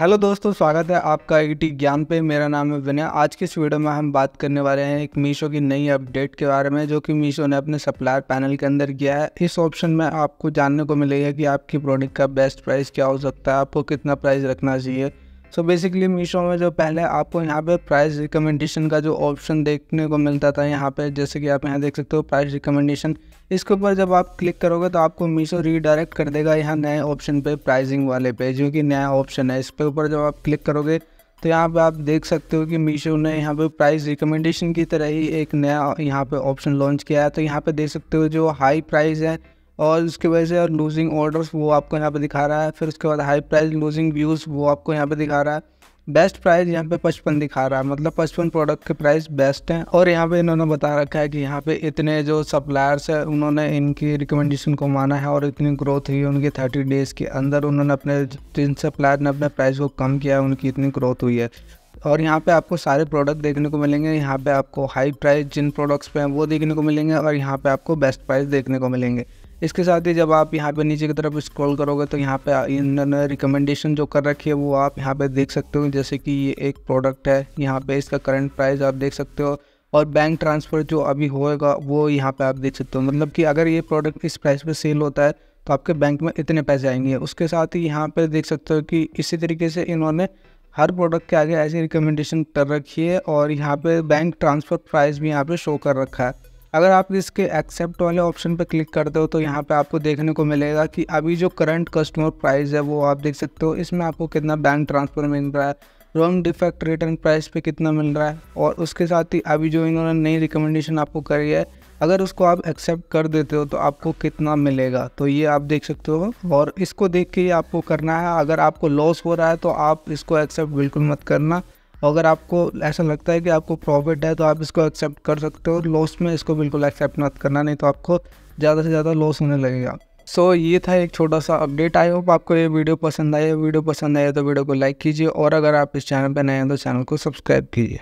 hello दोस्तों स्वागत है आपका आई ज्ञान पे मेरा नाम है विनय आज के इस वीडियो में हम बात करने वाले हैं एक मीशो की नई अपडेट के बारे में जो कि मीशो ने अपने सप्लायर पैनल के अंदर किया है इस ऑप्शन में आपको जानने को मिलेगा कि आपकी प्रोडक्ट का बेस्ट प्राइस क्या हो सकता है आपको कितना प्राइस रखना चाहिए सो बेसिकली मीशो में जो पहले आपको यहाँ पे प्राइस रिकमेंडेशन का जो ऑप्शन देखने को मिलता था यहाँ पे जैसे कि आप यहाँ देख सकते हो प्राइस रिकमेंडेशन इसके ऊपर जब आप क्लिक करोगे तो आपको मीशो रीडायरेक्ट कर देगा यहाँ नए ऑप्शन पे प्राइसिंग वाले पे जो कि नया ऑप्शन है इस पर ऊपर जब आप क्लिक करोगे तो यहाँ पर आप देख सकते हो कि मीशो ने यहाँ पर प्राइस रिकमेंडेशन की तरह ही एक नया यहाँ पर ऑप्शन लॉन्च किया है तो यहाँ पर देख सकते हो जो हाई प्राइस है और उसके वजह से लूजिंग ऑर्डर्स वो आपको यहाँ पे दिखा रहा है फिर उसके बाद हाई प्राइस लूजिंग व्यूज़ वो आपको यहाँ पे दिखा रहा है बेस्ट प्राइस यहाँ पे पचपन दिखा रहा है मतलब पचपन प्रोडक्ट के प्राइस बेस्ट हैं और यहाँ पे इन्होंने बता रखा है कि यहाँ पे इतने जो सप्लायर्स हैं उन्होंने इनकी रिकमेंडेशन को माना है और इतनी ग्रोथ हुई है उनकी थर्टी डेज़ के अंदर उन्होंने अपने जिन सप्लायर ने अपने प्राइस को कम किया है उनकी इतनी ग्रोथ हुई है और यहाँ पे आपको सारे प्रोडक्ट देखने को मिलेंगे यहाँ पे आपको हाई प्राइस जिन प्रोडक्ट्स पे हैं वो देखने को मिलेंगे और यहाँ पे आपको बेस्ट प्राइस देखने को मिलेंगे इसके साथ ही जब आप यहाँ पे नीचे की तरफ स्क्रॉल करोगे तो यहाँ पे इन्होंने रिकमेंडेशन जो कर रखी है वो आप यहाँ पे देख सकते हो जैसे कि ये एक प्रोडक्ट है यहाँ पे इसका करंट प्राइस आप देख सकते हो और बैंक ट्रांसफ़र जो अभी होएगा वो यहाँ पे आप देख सकते हो मतलब कि अगर ये प्रोडक्ट इस प्राइस पर सेल होता है तो आपके बैंक में इतने पैसे आएंगे उसके साथ ही यहाँ पर देख सकते हो कि इसी तरीके से इन्होंने हर प्रोडक्ट के आगे ऐसी रिकमेंडेशन कर रखी है और यहाँ पर बैंक ट्रांसफ़र प्राइस भी यहाँ पर शो कर रखा है अगर आप इसके एक्सेप्ट वाले ऑप्शन पर क्लिक करते हो तो यहाँ पे आपको देखने को मिलेगा कि अभी जो करंट कस्टमर प्राइस है वो आप देख सकते हो इसमें आपको कितना बैंक ट्रांसफ़र मिल रहा है रॉन्ग डिफेक्ट रिटर्न प्राइस पे कितना मिल रहा है और उसके साथ ही अभी जो इन्होंने नई रिकमेंडेशन आपको करी है अगर उसको आप एक्सेप्ट कर देते हो तो आपको कितना मिलेगा तो ये आप देख सकते हो और इसको देख के ही आपको करना है अगर आपको लॉस हो रहा है तो आप इसको एक्सेप्ट बिल्कुल मत करना अगर आपको ऐसा लगता है कि आपको प्रॉफिट है तो आप इसको एक्सेप्ट कर सकते हो लॉस में इसको बिल्कुल एक्सेप्ट मत करना नहीं तो आपको ज़्यादा से ज़्यादा लॉस होने लगेगा सो so, ये था एक छोटा सा अपडेट आई होप आपको ये वीडियो पसंद आया वीडियो पसंद आया तो वीडियो को लाइक कीजिए और अगर आप इस चैनल पर नए हैं तो चैनल को सब्सक्राइब कीजिए